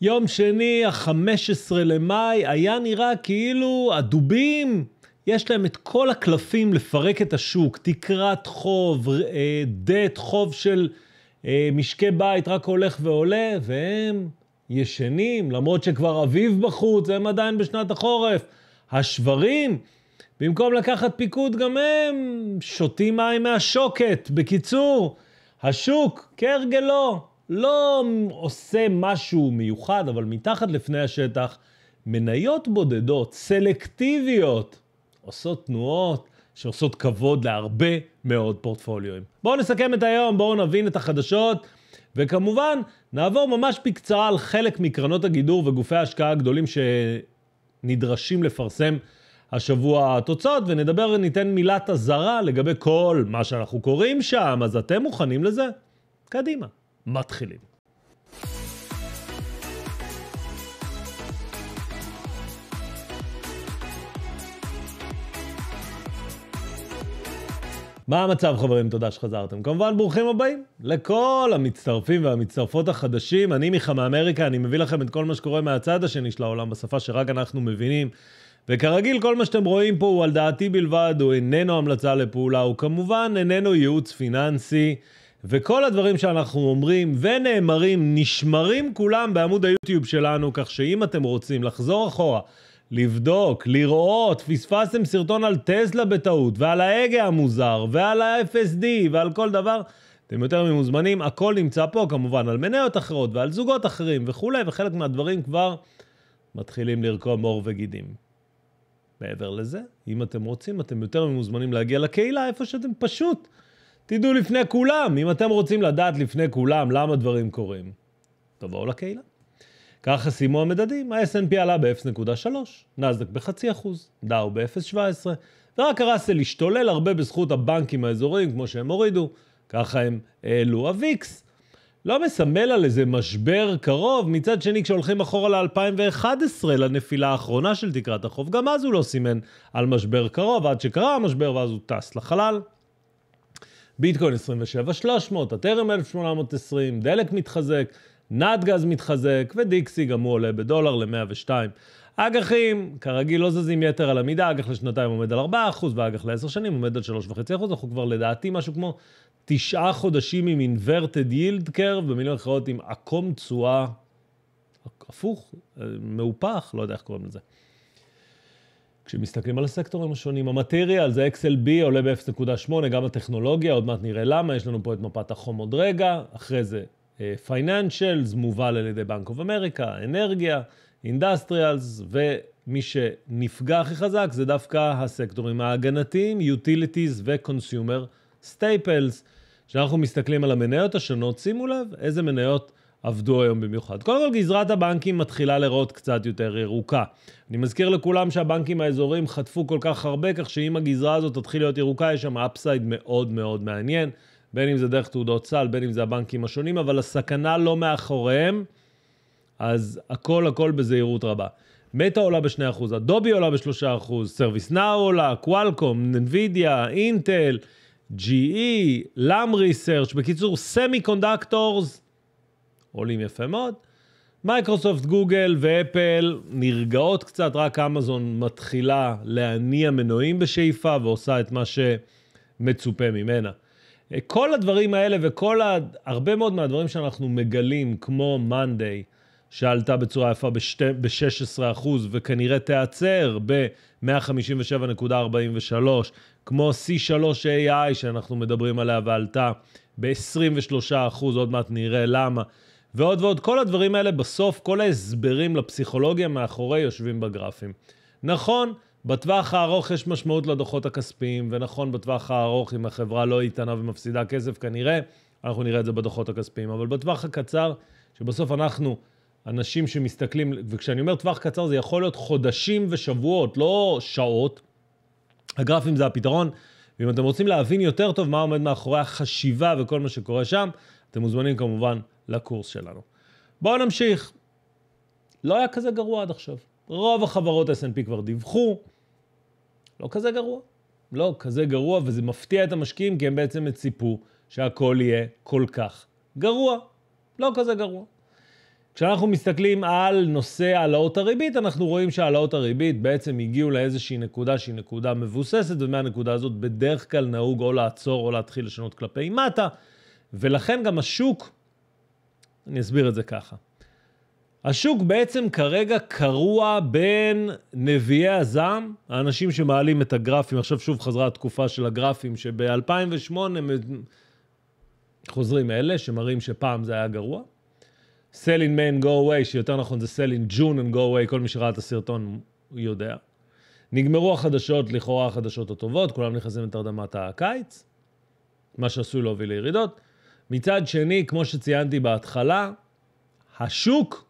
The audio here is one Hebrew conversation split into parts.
יום שני, ה-15 למאי, היה נראה כאילו הדובים, יש להם את כל הקלפים לפרק את השוק, תקרת חוב, דט, אה, חוב של אה, משקי בית, רק הולך ועולה, והם ישנים, למרות שכבר אביב בחוץ, הם עדיין בשנת החורף. השברים, במקום לקחת פיקוד, גם הם שותים מים מהשוקת. בקיצור, השוק, כהרגלו, לא עושה משהו מיוחד, אבל מתחת לפני השטח, מניות בודדות, סלקטיביות, עושות תנועות שעושות כבוד להרבה מאוד פורטפוליואים. בואו נסכם את היום, בואו נבין את החדשות, וכמובן, נעבור ממש בקצרה על חלק מקרנות הגידור וגופי ההשקעה הגדולים שנדרשים לפרסם השבוע התוצאות, ונדבר, ניתן מילת אזהרה לגבי כל מה שאנחנו קוראים שם, אז אתם מוכנים לזה? קדימה. מתחילים. מה המצב חברים? תודה שחזרתם. כמובן, ברוכים הבאים לכל המצטרפים והמצטרפות החדשים. אני מיכה מאמריקה, אני מביא לכם את כל מה שקורה מהצד השני של העולם בשפה שרק אנחנו מבינים. וכרגיל, כל מה שאתם רואים פה הוא על דעתי בלבד, הוא איננו המלצה לפעולה, הוא כמובן איננו ייעוץ פיננסי. וכל הדברים שאנחנו אומרים ונאמרים נשמרים כולם בעמוד היוטיוב שלנו, כך שאם אתם רוצים לחזור אחורה, לבדוק, לראות, פספסתם סרטון על טסלה בטעות, ועל ההגה המוזר, ועל ה-FSD, ועל כל דבר, אתם יותר ממוזמנים, הכל נמצא פה כמובן, על מניות אחרות ועל זוגות אחרים וכולי, וחלק מהדברים כבר מתחילים לרקום עור וגידים. מעבר לזה, אם אתם רוצים, אתם יותר ממוזמנים להגיע לקהילה איפה שאתם פשוט תדעו לפני כולם. אם אתם רוצים לדעת לפני כולם למה דברים קורים, תבואו לקהילה. ככה סיימו המדדים, ה snp עלה ב-0.3, נסדק בחצי אחוז, דאו ב-0.17, ורק הראסל השתולל הרבה בזכות הבנקים האזוריים, כמו שהם הורידו, ככה הם העלו. הוויקס לא מסמל על איזה משבר קרוב, מצד שני כשהולכים אחורה ל-2011, לנפילה האחרונה של תקרת החוב, גם אז הוא לא סימן על משבר קרוב, עד שקרה המשבר ואז הוא טס לחלל. ביטקוין 27,300, הטרם 1,820, דלק מתחזק, נתגז מתחזק, ודיקסי גם הוא עולה בדולר ל-102. אג"חים, כרגיל, לא זזים יתר על המידה, אג"ח לשנתיים עומד על 4%, ואג"ח לעשר שנים עומד על 3.5%, אנחנו כבר לדעתי משהו כמו תשעה חודשים עם inverted yield curve, במילים אחרות עם עקום תשואה, הפוך, אה, מהופך, לא יודע איך קוראים לזה. כשמסתכלים על הסקטורים השונים, המטריאל זה XLB עולה ב-0.8, גם הטכנולוגיה, עוד מעט נראה למה, יש לנו פה את מפת החום עוד רגע, אחרי זה פייננשלס, אה, מובל על ידי בנק אוף אמריקה, אנרגיה, אינדסטריאלס, ומי שנפגע הכי חזק זה דווקא הסקטורים ההגנתיים, utilities וקונסיומר סטייפלס. כשאנחנו מסתכלים על המניות השונות, שימו לב איזה מניות עבדו היום במיוחד. קודם כל, גזרת הבנקים מתחילה לראות קצת יותר ירוקה. אני מזכיר לכולם שהבנקים האזוריים חטפו כל כך הרבה, כך שאם הגזרה הזאת תתחיל להיות ירוקה, יש שם אפסייד מאוד מאוד מעניין, בין אם זה דרך תעודות סל, בין אם זה הבנקים השונים, אבל הסכנה לא מאחוריהם, אז הכל הכל בזהירות רבה. מטא עולה ב-2%, אדובי עולה ב-3%, סרוויס נאו עולה, קוואלקום, נווידיה, אינטל, GE, LAM Research, בקיצור, סמי קונדקטורס, עולים יפה מאוד. מייקרוסופט, גוגל ואפל נרגעות קצת, רק אמזון מתחילה להניע מנועים בשאיפה ועושה את מה שמצופה ממנה. כל הדברים האלה וכל הד... הרבה מאוד מהדברים שאנחנו מגלים, כמו מאנדיי, שעלתה בצורה יפה ב-16% וכנראה תיעצר ב-157.43, כמו C3AI שאנחנו מדברים עליה ועלתה ב-23%, עוד מעט נראה למה. ועוד ועוד. כל הדברים האלה בסוף, כל ההסברים לפסיכולוגיה מאחורי יושבים בגרפים. נכון, בטווח הארוך יש משמעות לדוחות הכספיים, ונכון, בטווח הארוך, אם החברה לא איתנה ומפסידה כסף, כנראה, אנחנו נראה את זה בדוחות הכספיים. אבל בטווח הקצר, שבסוף אנחנו אנשים שמסתכלים, וכשאני אומר טווח קצר, זה יכול להיות חודשים ושבועות, לא שעות. הגרפים זה הפתרון, ואם אתם רוצים להבין יותר טוב מה עומד מאחורי החשיבה וכל מה שקורה שם, אתם מוזמנים כמובן לקורס שלנו. בואו נמשיך. לא היה כזה גרוע עד עכשיו. רוב החברות S&P כבר דיווחו, לא כזה גרוע. לא כזה גרוע, וזה מפתיע את המשקיעים, כי הם בעצם הציפו שהכל יהיה כל כך גרוע. לא כזה גרוע. כשאנחנו מסתכלים על נושא העלאות הריבית, אנחנו רואים שהעלאות הריבית בעצם הגיעו לאיזושהי נקודה שהיא נקודה מבוססת, ומהנקודה הזאת בדרך כלל נהוג או לעצור או להתחיל לשנות כלפי מטה, ולכן גם השוק אני אסביר את זה ככה. השוק בעצם כרגע קרוע בין נביאי הזעם, האנשים שמעלים את הגרפים, עכשיו שוב חזרה התקופה של הגרפים, שב-2008 הם חוזרים אלה שמראים שפעם זה היה גרוע. sell in May go away, שיותר נכון זה sell in June and go away, כל מי שראה את הסרטון יודע. נגמרו החדשות, לכאורה החדשות הטובות, כולם נכנסים לתרדמת הקיץ, מה שעשוי להוביל לירידות. מצד שני, כמו שציינתי בהתחלה, השוק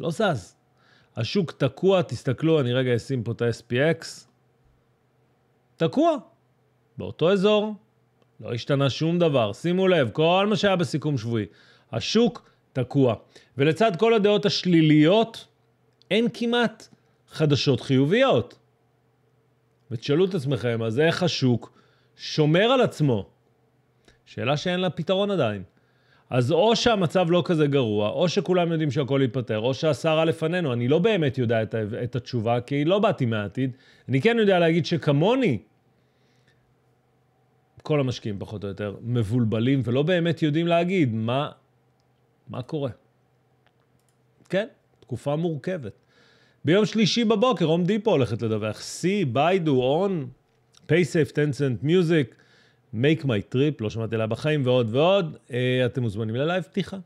לא זז. השוק תקוע, תסתכלו, אני רגע אשים פה את ה-SPX, תקוע, באותו אזור, לא השתנה שום דבר. שימו לב, כל מה שהיה בסיכום שבועי, השוק תקוע. ולצד כל הדעות השליליות, אין כמעט חדשות חיוביות. ותשאלו את עצמכם, אז איך השוק שומר על עצמו? שאלה שאין לה פתרון עדיין. אז או שהמצב לא כזה גרוע, או שכולם יודעים שהכל ייפתר, או שהסערה לפנינו. אני לא באמת יודע את, את התשובה, כי לא באתי מהעתיד. אני כן יודע להגיד שכמוני, כל המשקיעים פחות או יותר מבולבלים ולא באמת יודעים להגיד מה, מה קורה. כן, תקופה מורכבת. ביום שלישי בבוקר, הום דיפו הולכת לדווח. C, ביידו, און, פייסייף, טנסנט, מיוזיק, make my trip, לא שמעתי עליה בחיים ועוד ועוד, אה, אתם מוזמנים ללייב פתיחה.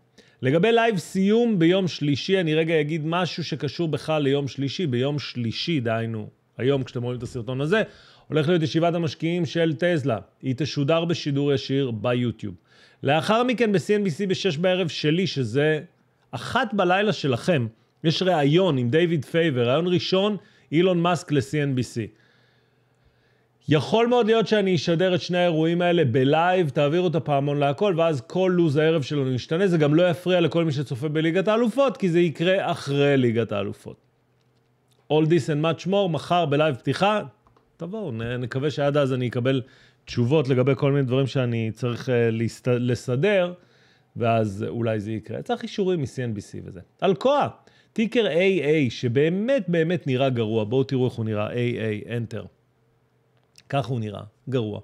לגבי לייב סיום ביום שלישי, אני רגע אגיד משהו שקשור בכלל ליום שלישי. ביום שלישי, דהיינו, היום כשאתם רואים את הסרטון הזה, הולך להיות ישיבת המשקיעים של טזלה. היא תשודר בשידור ישיר ביוטיוב. לאחר מכן ב-CNBC ב-6 בערב שלי, שזה אחת בלילה שלכם, יש ראיון עם דיוויד פייבר, ראיון ראשון, אילון מאסק ל-CNBC. יכול מאוד להיות שאני אשדר את שני האירועים האלה בלייב, תעבירו את הפעמון להכל, ואז כל לו"ז הערב שלנו ישתנה. זה גם לא יפריע לכל מי שצופה בליגת האלופות, כי זה יקרה אחרי ליגת האלופות. All this and much more, מחר בלייב פתיחה, תבואו, נקווה שעד אז אני אקבל תשובות לגבי כל מיני דברים שאני צריך uh, להסת... לסדר, ואז אולי זה יקרה. צריך אישורים מ-CNBC וזה. אלקואה, טיקר AA, שבאמת באמת נראה גרוע, בואו תראו איך הוא נראה, AA, Enter. כך הוא נראה, גרוע.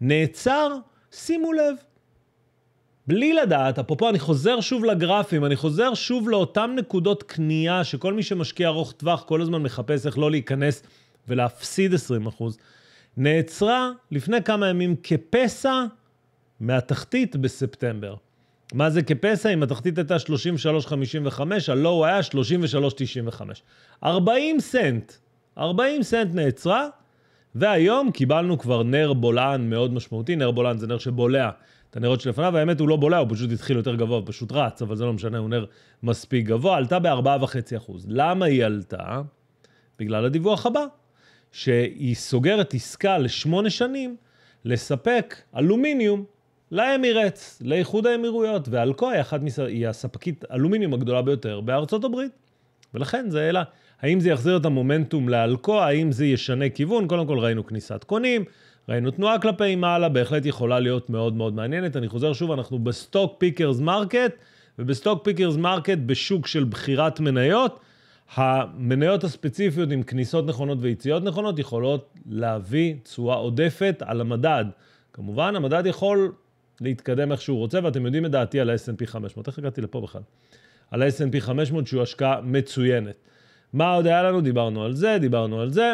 נעצר, שימו לב, בלי לדעת, אפרופו, אני חוזר שוב לגרפים, אני חוזר שוב לאותן נקודות קנייה שכל מי שמשקיע ארוך טווח כל הזמן מחפש איך לא להיכנס ולהפסיד 20%. נעצרה לפני כמה ימים כפסע מהתחתית בספטמבר. מה זה כפסע? אם התחתית הייתה 33.55, הלא הוא היה 33.95. 40 סנט, 40 סנט נעצרה, והיום קיבלנו כבר נר בולען מאוד משמעותי, נר בולען זה נר שבולע את הנרות שלפניו, האמת הוא לא בולע, הוא פשוט התחיל יותר גבוה, הוא פשוט רץ, אבל זה לא משנה, הוא נר מספיק גבוה, עלתה ב-4.5%. למה היא עלתה? בגלל הדיווח הבא, שהיא סוגרת עסקה לשמונה שנים לספק אלומיניום לאמירץ, לאיחוד האמירויות, ואלקו היא, מס... היא הספקית אלומיניום הגדולה ביותר בארצות הברית, ולכן זה העלה. האם זה יחזיר את המומנטום לאלכו, האם זה ישנה כיוון? קודם כל ראינו כניסת קונים, ראינו תנועה כלפי מעלה, בהחלט יכולה להיות מאוד מאוד מעניינת. אני חוזר שוב, אנחנו בסטוק פיקרס מרקט, ובסטוק פיקרס מרקט בשוק של בחירת מניות. המניות הספציפיות עם כניסות נכונות ויציאות נכונות יכולות להביא תשואה עודפת על המדד. כמובן, המדד יכול להתקדם איך שהוא רוצה, ואתם יודעים את דעתי על ה-S&P 500. איך הגעתי לפה בכלל? על ה-S&P 500 שהוא השקעה מצוינת. מה עוד היה לנו? דיברנו על זה, דיברנו על זה.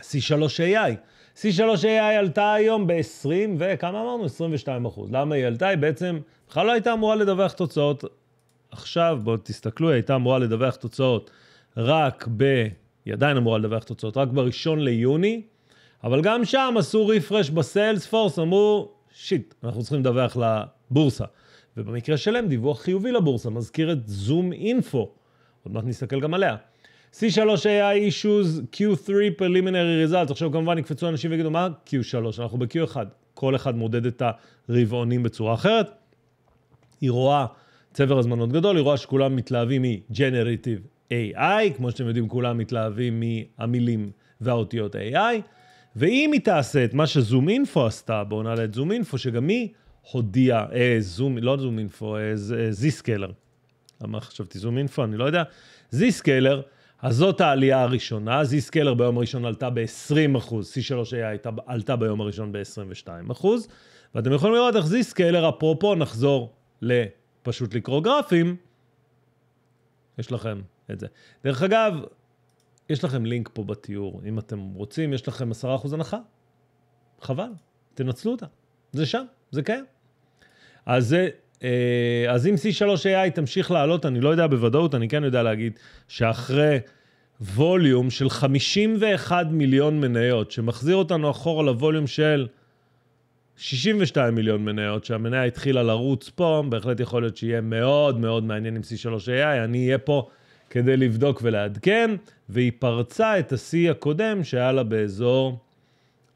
C3AI. C3AI עלתה היום ב-20 וכמה אמרנו? 22 אחוז. למה היא עלתה? היא בעצם בכלל לא הייתה אמורה לדווח תוצאות עכשיו, בואו תסתכלו, היא הייתה אמורה לדווח תוצאות רק ב... היא עדיין אמורה לדווח תוצאות רק בראשון ליוני, אבל גם שם עשו רפרש בסיילס פורס, אמרו, שיט, אנחנו צריכים לדווח לבורסה. ובמקרה שלהם דיווח חיובי לבורסה, מזכיר את זום אינפו. עוד מעט נסתכל גם עליה. C3 AI issues, Q3 preliminary results, עכשיו כמובן יקפצו אנשים ויגידו מה Q3, אנחנו ב-Q1, כל אחד מודד את הרבעונים בצורה אחרת, היא רואה צבר הזמנות גדול, היא רואה שכולם מתלהבים מ-Generative AI, כמו שאתם יודעים כולם מתלהבים מהמילים והאותיות AI, ואם היא תעשה את מה שזום אינפו עשתה, בואו נעלה את זום אינפו, שגם היא הודיעה, אה, זום, לא זום אינפו, אה, זיסקלר. אה, למה חשבתי זום אינפו? אני לא יודע. זיסקלר, אז זאת העלייה הראשונה. זיסקלר ביום הראשון עלתה ב-20 אחוז, C3AI עלתה ביום הראשון ב-22 אחוז. ואתם יכולים לראות איך זיסקלר, אפרופו, נחזור לפשוט לקרוא גרפים. יש לכם את זה. דרך אגב, יש לכם לינק פה בתיאור, אם אתם רוצים, יש לכם 10% הנחה. חבל, תנצלו אותה. זה שם, זה קיים. אז זה אה, אז אם C3AI תמשיך לעלות, אני לא יודע בוודאות, אני כן יודע להגיד שאחרי ווליום של 51 מיליון מניות, שמחזיר אותנו אחורה לווליום של 62 מיליון מניות, שהמניה התחילה לרוץ פה, בהחלט יכול להיות שיהיה מאוד מאוד מעניין עם C3AI, אני אהיה פה כדי לבדוק ולעדכן, והיא פרצה את השיא הקודם שהיה לה באזור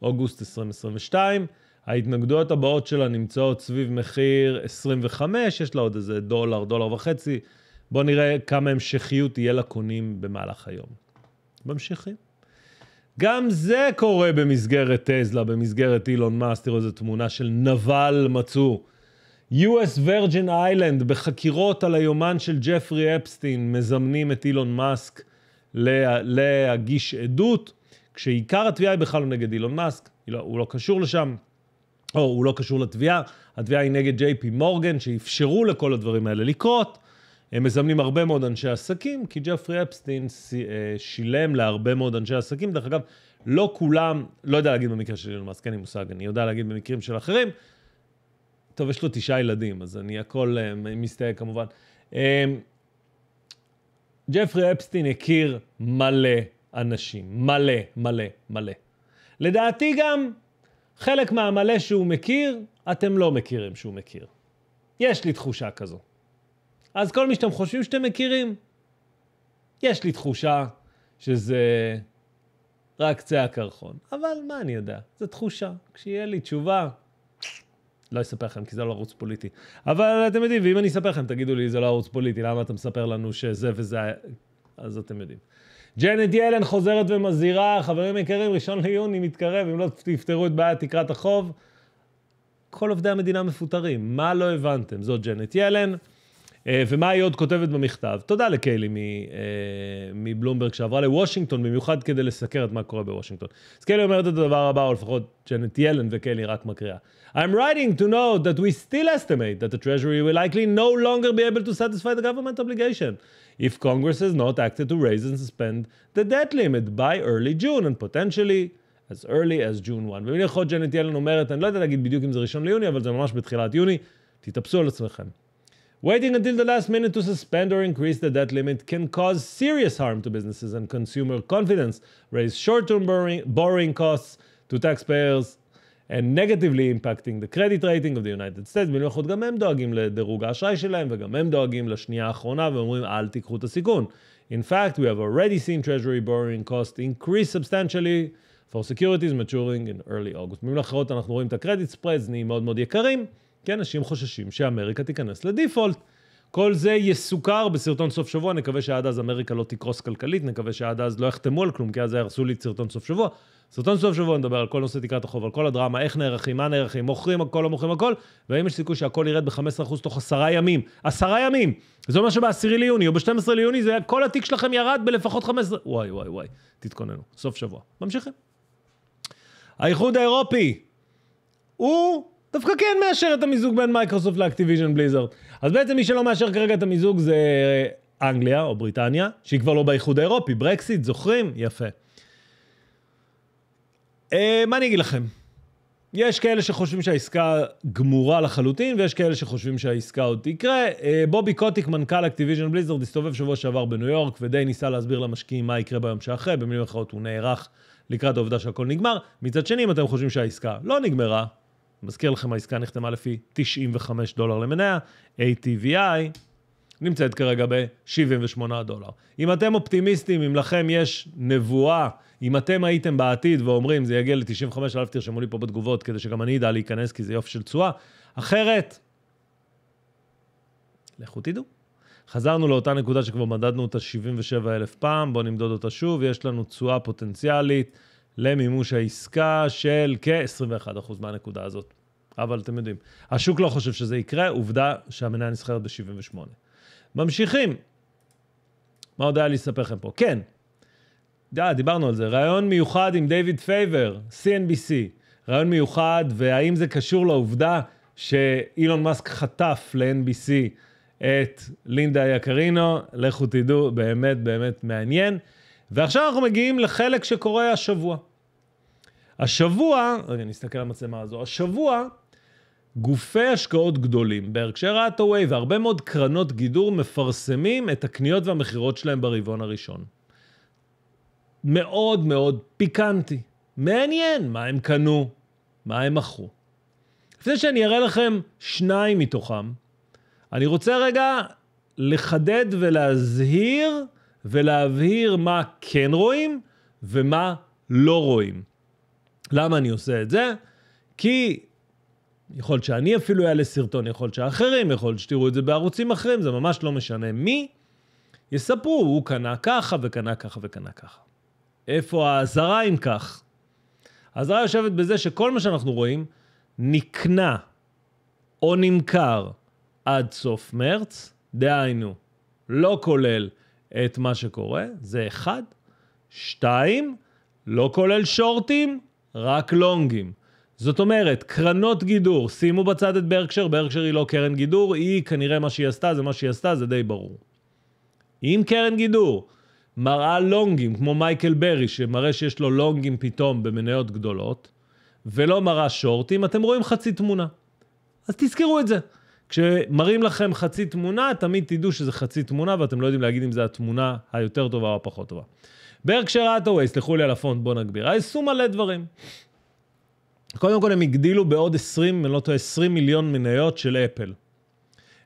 אוגוסט 2022. ההתנגדויות הבאות שלה נמצאות סביב מחיר 25, יש לה עוד איזה דולר, דולר וחצי. בואו נראה כמה המשכיות יהיה לקונים במהלך היום. ממשיכים. גם זה קורה במסגרת טזלה, במסגרת אילון מאסט, תראו איזה תמונה של נבל מצאו. U.S. Virgin Island בחקירות על היומן של ג'פרי אפסטין מזמנים את אילון מאסק לה, להגיש עדות, כשעיקר התביעה היא בכלל לא נגד אילון מאסק, לא, הוא לא קשור לשם. או הוא לא קשור לתביעה, התביעה היא נגד ג'יי פי מורגן, שאפשרו לכל הדברים האלה לקרות. הם מזמנים הרבה מאוד אנשי עסקים, כי ג'פרי אפסטין אה, שילם להרבה מאוד אנשי עסקים. דרך אגב, לא כולם, לא יודע להגיד במקרה של אילון מאסק, אין לי מושג, אני יודע להגיד במקרים של אחרים. טוב, יש לו תשעה ילדים, אז אני הכל אה, מסתייג כמובן. אה, ג'פרי אפסטין הכיר מלא אנשים, מלא, מלא, מלא. לדעתי גם חלק מהמלא שהוא מכיר, אתם לא מכירים שהוא מכיר. יש לי תחושה כזו. אז כל מי שאתם חושבים שאתם מכירים, יש לי תחושה שזה רק קצה הקרחון. אבל מה אני יודע? זו תחושה. כשיהיה לי תשובה, לא אספר לכם, כי זה לא ערוץ פוליטי. אבל אתם יודעים, ואם אני אספר לכם, תגידו לי, זה לא ערוץ פוליטי, למה אתה מספר לנו שזה וזה... אז אתם יודעים. ג'נט ילן חוזרת ומזהירה, חברים יקרים, ראשון ליוני מתקרב, אם לא תפתרו את בעיית תקרת החוב, כל עובדי המדינה מפוטרים, מה לא הבנתם? זאת ג'נט ילן. אה, ומה היא עוד כותבת במכתב? תודה לקיילי אה, מבלומברג שעברה לוושינגטון, במיוחד כדי לסקר את מה קורה בוושינגטון. אז קיילי אומרת את הדבר הבא, או לפחות ג'נט ילן וקיילי רק מקריאה. I'm writing to know that we still estimate that the Treasury will likely no longer be able to satisfy the government obligation if Congress has not acted to raise and suspend the debt limit by early June and potentially as early as June 1. במילים אחרות ג'נט ילן אומרת, אני לא יודע להגיד בדיוק אם זה ראשון ליוני, אבל זה ממש בתחילת יוני, תתאפסו על עצמכם. Waiting until the last minute to suspend or increase the debt limit can cause serious harm to businesses and consumer confidence, raise short-term borrowing, costs to taxpayers, and negatively impacting the credit rating of the United States. במיוחד גם הם דואגים לדירוג האשראי שלהם וגם הם דואגים לשנייה האחרונה ואומרים אל תיקחו את הסיכון. In fact, we have already seen treasury borrowing costs increase substantially for securities maturing in early August. במילים אחרות אנחנו רואים את הקרדיט ספרדס נהיים מאוד מאוד יקרים. כי אנשים חוששים שאמריקה תיכנס לדיפולט. כל זה יסוכר בסרטון סוף שבוע, נקווה שעד אז אמריקה לא תקרוס כלכלית, נקווה שעד אז לא יחתמו על כלום, כי אז יהרסו לי את סרטון סוף שבוע. סרטון סוף שבוע נדבר על כל נושא תקרת החוב, על כל הדרמה, איך נערכים, מה נערכים, מוכרים הכל, לא מוכרים הכל, והאם יש סיכוי שהכל ירד ב-15% תוך עשרה ימים. עשרה ימים! זה אומר שב-10 ליוני או ב-12 ליוני, זה כל התיק שלכם ירד בלפחות 15... וואי, וואי, וואי, תתכוננו, סוף שבוע. ממשיכים. האיחוד האירופי, הוא דווקא כן מאשר את המיזוג בין מייקרוסופט לאקטיביז'ן בליזרד. אז בעצם מי שלא מאשר כרגע את המיזוג זה אה, אנגליה או בריטניה, שהיא כבר לא באיחוד האירופי, ברקסיט, זוכרים? יפה. אה, מה אני אגיד לכם? יש כאלה שחושבים שהעסקה גמורה לחלוטין, ויש כאלה שחושבים שהעסקה עוד תקרה. אה, בובי קוטיק, מנכ"ל אקטיביז'ן בליזרד, הסתובב שבוע שעבר בניו יורק, ודי ניסה להסביר למשקיעים מה יקרה ביום שאחרי, במילים אחרות הוא נערך לקראת העובדה שהכל נגמר. מצד שני, אם אתם חושבים שהעסקה לא נגמרה, מזכיר לכם, העסקה נחתמה לפי 95 דולר למניה, ATVI נמצאת כרגע ב-78 דולר. אם אתם אופטימיסטים, אם לכם יש נבואה, אם אתם הייתם בעתיד ואומרים, זה יגיע ל 95 אל תרשמו לי פה בתגובות, כדי שגם אני אדע להיכנס, כי זה יופי של תשואה. אחרת, לכו תדעו. חזרנו לאותה נקודה שכבר מדדנו אותה 77 אלף פעם, בואו נמדוד אותה שוב, יש לנו תשואה פוטנציאלית למימוש העסקה של כ-21% מהנקודה הזאת. אבל אתם יודעים, השוק לא חושב שזה יקרה, עובדה שהמניה נסחרת ב-78. ממשיכים. מה עוד היה לי לספר לכם פה? כן, אה, דיברנו על זה, ראיון מיוחד עם דיוויד פייבר, CNBC. ראיון מיוחד, והאם זה קשור לעובדה שאילון מאסק חטף ל-NBC את לינדה יקרינו? לכו תדעו, באמת באמת מעניין. ועכשיו אנחנו מגיעים לחלק שקורה השבוע. השבוע, רגע, נסתכל על המצלמה הזו, השבוע גופי השקעות גדולים, בהקשר האטווי והרבה מאוד קרנות גידור מפרסמים את הקניות והמכירות שלהם ברבעון הראשון. מאוד מאוד פיקנטי. מעניין מה הם קנו, מה הם מכרו. לפני שאני אראה לכם שניים מתוכם, אני רוצה רגע לחדד ולהזהיר ולהבהיר מה כן רואים ומה לא רואים. למה אני עושה את זה? כי יכול להיות שאני אפילו אעלה סרטון, יכול להיות שאחרים, יכול להיות שתראו את זה בערוצים אחרים, זה ממש לא משנה מי. יספרו, הוא קנה ככה וקנה ככה וקנה ככה. איפה האזהרה אם כך? האזהרה יושבת בזה שכל מה שאנחנו רואים נקנה או נמכר עד סוף מרץ, דהיינו, לא כולל את מה שקורה, זה אחד. שתיים, לא כולל שורטים, רק לונגים. זאת אומרת, קרנות גידור, שימו בצד את ברקשר, ברקשר היא לא קרן גידור, היא כנראה מה שהיא עשתה, זה מה שהיא עשתה, זה די ברור. אם קרן גידור מראה לונגים, כמו מייקל ברי, שמראה שיש לו לונגים פתאום במניות גדולות, ולא מראה שורטים, אתם רואים חצי תמונה. אז תזכרו את זה. כשמראים לכם חצי תמונה, תמיד תדעו שזה חצי תמונה, ואתם לא יודעים להגיד אם זו התמונה היותר טובה או הפחות טובה. ברקשר אטווי, סלחו לי על הפונט, בואו נגביר. עשו מלא דברים. קודם כל הם הגדילו בעוד 20, אני לא טועה, 20 מיליון מניות של אפל.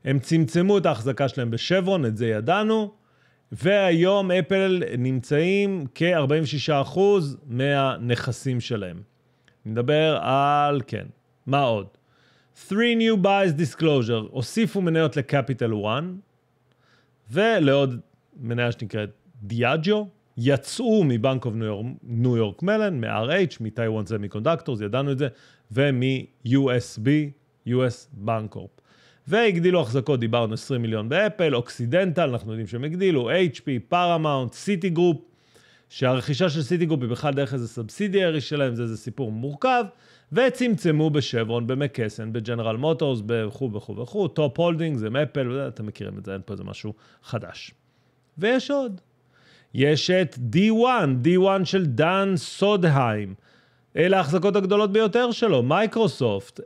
הם צמצמו את ההחזקה שלהם בשברון, את זה ידענו, והיום אפל נמצאים כ-46% מהנכסים שלהם. נדבר על, כן, מה עוד? 3 New Buys Disclosure, הוסיפו מניות לקפיטל 1 ולעוד מניה שנקראת דיאג'ו, יצאו מבנק אוף ניו יורק מלן, מ-RH, מטיוואן סמי קונדקטורס, ידענו את זה, ומ-USB, US בנקורפ. והגדילו החזקות, דיברנו 20 מיליון באפל, אוקסידנטל, אנחנו יודעים שהם הגדילו, HP, פארמאונט, סיטי גרופ, שהרכישה של סיטי גרופ היא בכלל דרך איזה סובסידיארי שלהם, זה איזה סיפור מורכב, וצמצמו בשברון, במקסן, בג'נרל מוטורס, וכו' וכו' וכו', טופ הולדינג, זה מאפל, אתם מכירים את זה, אין פה איזה משהו חדש. ויש עוד, יש את D1, D1 של דן סודהיים. אלה ההחזקות הגדולות ביותר שלו, מייקרוסופט,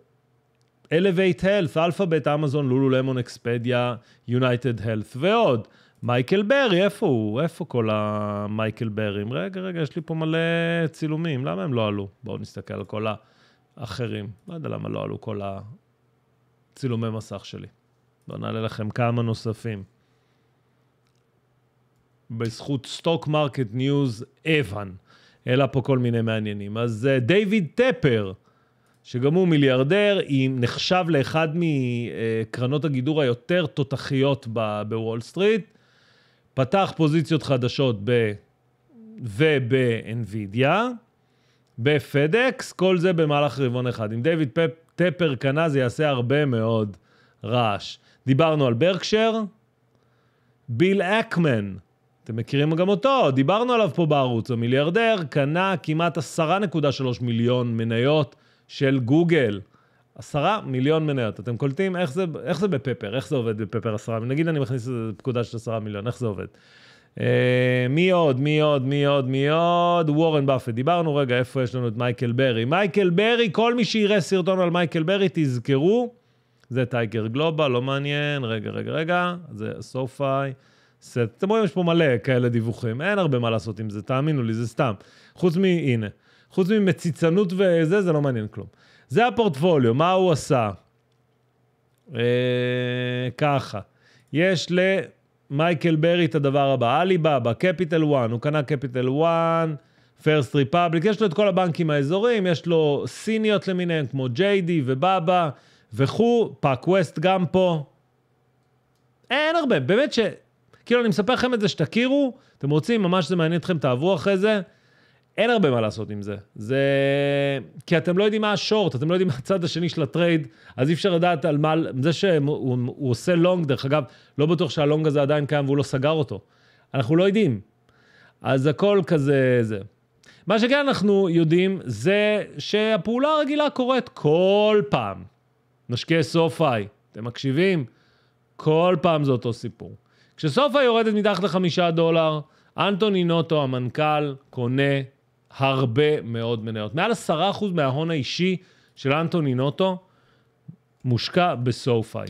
Elevate Health, Alphabet, Amazon, לולו למון, אקספדיה, יונייטד הלת ועוד. מייקל ברי, איפה הוא? איפה כל המייקל ברים? רגע, רגע, יש לי פה מלא צילומים, למה הם לא עלו? בואו נסתכל על כל האחרים. לא יודע למה לא עלו כל הצילומי מסך שלי. בואו נעלה לכם כמה נוספים. בזכות סטוק מרקט ניוז אבן. העלה פה כל מיני מעניינים. אז דיוויד אה, טפר, שגם הוא מיליארדר, נחשב לאחד מקרנות אה, הגידור היותר תותחיות בוול סטריט, פתח פוזיציות חדשות ב... ובאנווידיה, בפדקס, כל זה במהלך רבעון אחד. אם דיוויד פפ, טפר קנה, זה יעשה הרבה מאוד רעש. דיברנו על ברקשר, ביל אקמן, אתם מכירים גם אותו, דיברנו עליו פה בערוץ. המיליארדר קנה כמעט 10.3 מיליון מניות של גוגל. 10 מיליון מניות. אתם קולטים איך זה, איך זה בפפר, איך זה עובד בפפר 10 נגיד אני מכניס את פקודה של 10 מיליון, איך זה עובד? Uh, מי עוד, מי עוד, מי עוד, מי עוד? וורן באפט. דיברנו רגע, איפה יש לנו את מייקל ברי. מייקל ברי, כל מי שיראה סרטון על מייקל ברי, תזכרו, זה טייגר גלובה, לא מעניין. רגע, רגע, רגע, זה סופיי. So סט. אתם רואים, יש פה מלא כאלה דיווחים, אין הרבה מה לעשות עם זה, תאמינו לי, זה סתם. חוץ מהנה, חוץ ממציצנות וזה, זה לא מעניין כלום. זה הפורטפוליו, מה הוא עשה? אה, ככה. יש למייקל ברי את הדבר הבא, עליבאבא, קפיטל וואן, הוא קנה קפיטל וואן, פרסט ריפאבליק, יש לו את כל הבנקים האזוריים, יש לו סיניות למיניהם כמו ג'יידי ובאבא וכו', פאק ווסט גם פה. אין הרבה, באמת ש... כאילו, אני מספר לכם את זה שתכירו, אתם רוצים, ממש זה מעניין אתכם, תעברו אחרי זה. אין הרבה מה לעשות עם זה. זה... כי אתם לא יודעים מה השורט, אתם לא יודעים מה הצד השני של הטרייד, אז אי אפשר לדעת על מה... זה שהוא הוא, הוא עושה לונג, דרך אגב, לא בטוח שהלונג הזה עדיין קיים והוא לא סגר אותו. אנחנו לא יודעים. אז הכל כזה... זה. מה שכן אנחנו יודעים זה שהפעולה הרגילה קורית כל פעם. משקיעי סופאי, אתם מקשיבים? כל פעם זה אותו סיפור. כשסופה יורדת מתחת לחמישה דולר, אנטוני נוטו, המנכ"ל, קונה הרבה מאוד מניות. מעל עשרה אחוז מההון האישי של אנטוני נוטו מושקע בסופאי.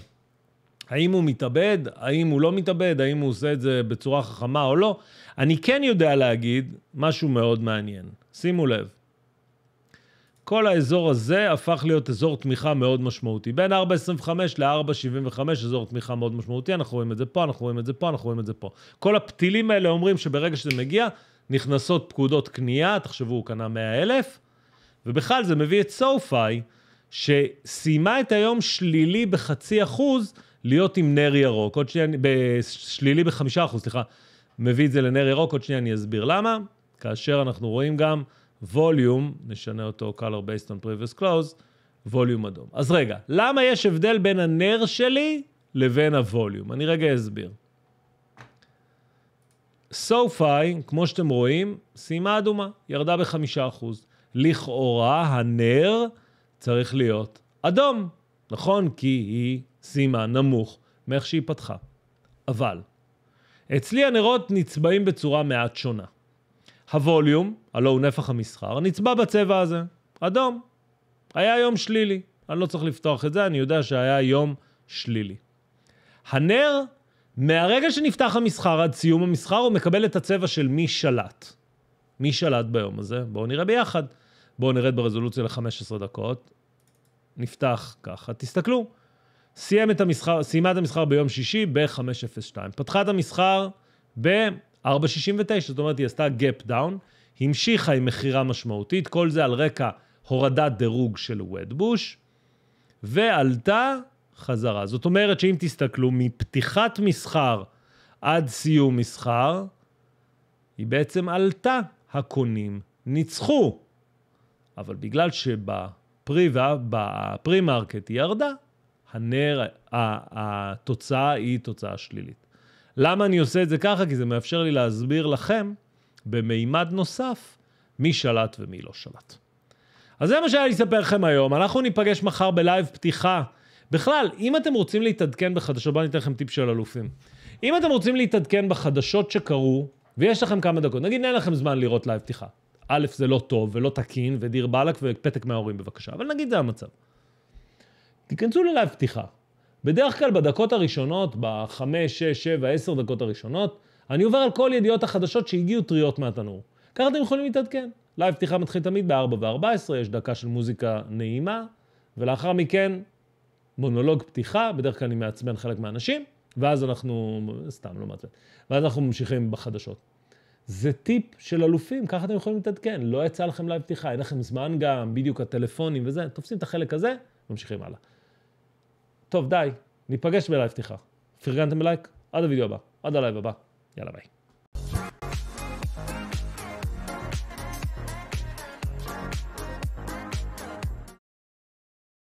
האם הוא מתאבד, האם הוא לא מתאבד, האם הוא עושה את זה בצורה חכמה או לא, אני כן יודע להגיד משהו מאוד מעניין. שימו לב, כל האזור הזה הפך להיות אזור תמיכה מאוד משמעותי. בין 4.25 ל-4.75 אזור תמיכה מאוד משמעותי, אנחנו רואים את זה פה, אנחנו רואים את זה פה, אנחנו רואים את זה פה. כל הפתילים האלה אומרים שברגע שזה מגיע, נכנסות פקודות קנייה, תחשבו, הוא קנה 100,000, ובכלל זה מביא את סופאי, שסיימה את היום שלילי בחצי אחוז, להיות עם נר ירוק. עוד שנייה, שלילי בחמישה אחוז, סליחה. מביא את זה לנר ירוק, עוד שנייה אני אסביר למה. כאשר אנחנו רואים גם ווליום, נשנה אותו color based on previous close, ווליום אדום. אז רגע, למה יש הבדל בין הנר שלי לבין הווליום? אני רגע אסביר. SoFi, כמו שאתם רואים, סיימה אדומה, ירדה בחמישה אחוז. לכאורה הנר צריך להיות אדום, נכון? כי היא סיימה נמוך מאיך שהיא פתחה. אבל, אצלי הנרות נצבעים בצורה מעט שונה. הווליום, הלא הוא נפח המסחר, נצבע בצבע הזה, אדום. היה יום שלילי. אני לא צריך לפתוח את זה, אני יודע שהיה יום שלילי. הנר, מהרגע שנפתח המסחר עד סיום המסחר, הוא מקבל את הצבע של מי שלט. מי שלט ביום הזה? בואו נראה ביחד. בואו נרד ברזולוציה ל-15 דקות. נפתח ככה, תסתכלו. סיים את המסחר, סיימה את המסחר ביום שישי ב-5.02. פתחה את המסחר ב... 4.69, זאת אומרת, היא עשתה gap down, המשיכה עם מכירה משמעותית, כל זה על רקע הורדת דירוג של ודבוש, ועלתה חזרה. זאת אומרת שאם תסתכלו, מפתיחת מסחר עד סיום מסחר, היא בעצם עלתה, הקונים ניצחו. אבל בגלל שבפרי ובפרי מרקט היא ירדה, הנר, התוצאה היא תוצאה שלילית. למה אני עושה את זה ככה? כי זה מאפשר לי להסביר לכם במימד נוסף מי שלט ומי לא שלט. אז זה מה שהיה לי לספר לכם היום. אנחנו ניפגש מחר בלייב פתיחה. בכלל, אם אתם רוצים להתעדכן בחדשות, בואו אני אתן לכם טיפ של אלופים. אם אתם רוצים להתעדכן בחדשות שקרו, ויש לכם כמה דקות, נגיד אין לכם זמן לראות לייב פתיחה. א', זה לא טוב ולא תקין, ודיר באלק ופתק מההורים בבקשה, אבל נגיד זה המצב. תיכנסו ללייב פתיחה, בדרך כלל בדקות הראשונות, בחמש, שש, שבע, עשר דקות הראשונות, אני עובר על כל ידיעות החדשות שהגיעו טריות מהתנור. ככה אתם יכולים להתעדכן. לייב פתיחה מתחיל תמיד ב-4 ו-14, יש דקה של מוזיקה נעימה, ולאחר מכן מונולוג פתיחה, בדרך כלל אני מעצבן חלק מהאנשים, ואז אנחנו, סתם לא מעצבן, ואז אנחנו ממשיכים בחדשות. זה טיפ של אלופים, ככה אתם יכולים להתעדכן. לא יצא לכם לייב פתיחה, אין לכם זמן גם, בדיוק הטלפונים וזה, תופסים את החלק הזה, ממשיכים הלאה. טוב, די, ניפגש בלייב פתיחה. פרגנתם בלייק? עד הוידאו הבא, עד הלייב הבא. יאללה ביי.